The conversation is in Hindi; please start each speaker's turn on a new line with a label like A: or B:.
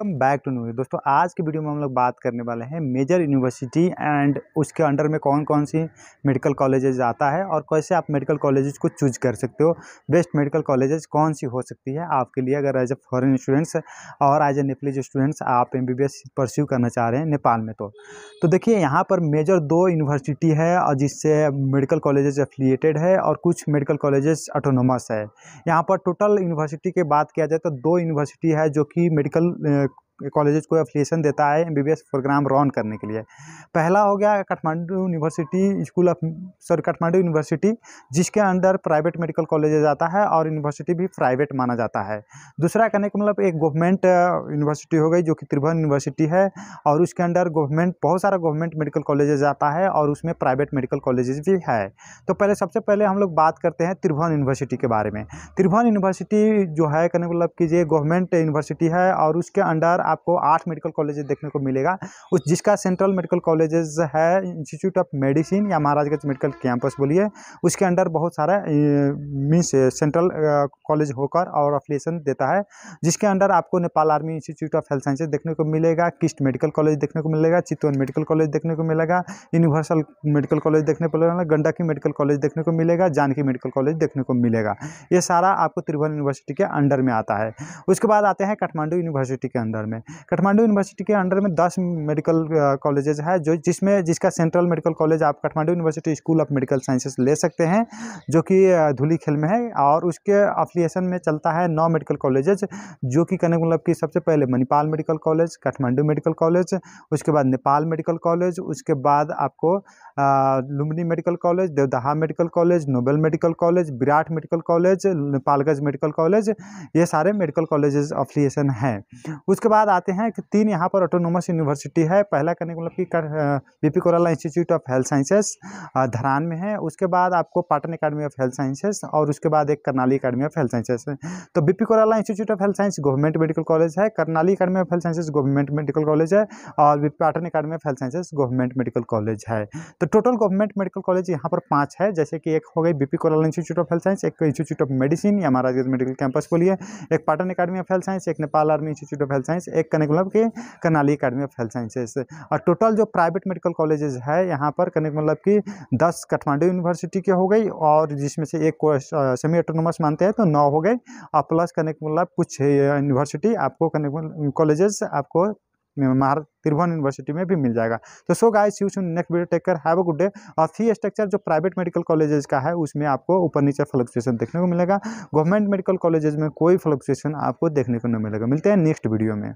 A: वेलकम बैक टू न्यूज दोस्तों आज के वीडियो में हम लोग बात करने वाले हैं मेजर यूनिवर्सिटी एंड उसके अंडर में कौन कौन सी मेडिकल कॉलेजेज आता है और कैसे आप मेडिकल कॉलेजेस को चूज कर सकते हो बेस्ट मेडिकल कॉलेजेज कौन सी हो सकती है आपके लिए अगर एज ए फॉरन स्टूडेंट्स और एज ए नेपलीज स्टूडेंट्स आप एम परस्यू करना चाह रहे हैं नेपाल में तो तो देखिए यहाँ पर मेजर दो यूनिवर्सिटी है और जिससे मेडिकल कॉलेजेज एफिलिएटेड है और कुछ मेडिकल कॉलेजेस ऑटोनोमस है यहाँ पर टोटल यूनिवर्सिटी की बात किया जाए तो दो यूनिवर्सिटी है जो कि मेडिकल कॉलेजेस को एफिलिएशन देता है एम प्रोग्राम रन करने के लिए पहला हो गया Kathmandu university school of sorry Kathmandu university जिसके अंडर प्राइवेट मेडिकल कॉलेज आता है और यूनिवर्सिटी भी प्राइवेट माना जाता है दूसरा कहने का मतलब एक गवर्नमेंट यूनिवर्सिटी हो गई जो कि त्रिभुवन यूनिवर्सिटी है और उसके अंडर गवर्नमेंट बहुत सारा गवर्नमेंट मेडिकल कॉलेजेज आता है और उसमें प्राइवेट मेडिकल कॉलेजेस भी है तो पहले सबसे पहले हम लोग बात करते हैं त्रिभुवन यूनिवर्सिटी के बारे में त्रिभुवन यूनिवर्सिटी जो है कहने मतलब कि ये गवर्नमेंट यूनिवर्सिटी है और उसके अंडर आपको आठ मेडिकल कॉलेजेस देखने को मिलेगा उस जिसका सेंट्रल मेडिकल कॉलेजेस है इंस्टीट्यूट ऑफ मेडिसिन या महाराजगंज मेडिकल कैंपस बोलिए उसके अंडर बहुत सारा मीन्स सेंट्रल कॉलेज होकर और अफिलेशन देता है जिसके अंडर आपको Nepal army institute of health sciences देखने को मिलेगा किस्ट मेडिकल कॉलेज देखने को मिलेगा चितवन मेडिकल कॉलेज देखने को मिलेगा यूनिवर्सल मेडिकल कॉलेज देखने को मिलेगा गंडकी मेडिकल कॉलेज देखने को मिलेगा जानकी मेडिकल कॉलेज देखने को मिलेगा ये सारा आपको त्रिभुवन यूनिवर्सिटी के अंडर में आता है उसके बाद आते हैं काठमांडू यूनिवर्सिटी के अंदर में में काठमांडू यूनिवर्सिटी के अंडर में दस मेडिकल कॉलेजेस है जो जिसमें जिसका सेंट्रल मेडिकल कॉलेज आप Kathmandu university school of medical sciences ले सकते हैं जो कि धूली खेल में है और उसके अफिलिएशन में चलता है नौ मेडिकल कॉलेजेज जो कि कहने मतलब कि सबसे पहले Manipal medical college Kathmandu medical college उसके बाद नेपाल मेडिकल कॉलेज उसके बाद आपको Lumbini medical college Devdaha medical college Nobel medical college Birat medical college Nepalgunj medical college ये सारे मेडिकल कॉलेजेस अफिलिएशन हैं उसके बाद बाद आते हैं कि तीन यहाँ पर ऑटोनोमस यूनिवर्सिटी है पहला करने का मतलब कि B P Koirala institute of health sciences Dharan में है उसके बाद आपको Patan academy of health sciences और उसके बाद एक Karnali academy of health sciences है तो B P Koirala institute of health science government medical college है Karnali academy of health sciences government medical college है और Patan academy of health sciences government medical college है तो टोटल गवर्नमेंट मेडिकल कॉलेज यहाँ पर पाँच है जैसे कि एक हो गई B P Koirala institute of health science एक इंस्टीट्यूट ऑफ मेडिसिन या महाराजगंज मेडिकल कैंपस बोलिए एक Patan academy of health science एक Nepal army institute of health science एक कनेक्ट के Karnali academy of health sciences और टोटल जो प्राइवेट मेडिकल कॉलेजेस है यहाँ पर कनेक्ट मतलब कि दस काठमांडू यूनिवर्सिटी के हो गई और जिसमें से एक को सेमी ऑटोनोमस मानते हैं तो नौ हो गए और प्लस कनेक्ट मतलब कुछ यूनिवर्सिटी आपको कनेक्ट कॉलेजेस आपको महार त्रिभुवन यूनिवर्सिटी में भी मिल जाएगा तो so guys you soon next video take care have a good day और फी स्ट्रक्चर जो प्राइवेट मेडिकल कॉलेजेस का है उसमें आपको ऊपर नीचे फ्लक्चुएशन देखने को मिलेगा गवर्नमेंट मेडिकल कॉलेजेस में कोई फ्लक्चुएशन आपको देखने को नहीं मिलेगा मिलते हैं नेक्स्ट वीडियो में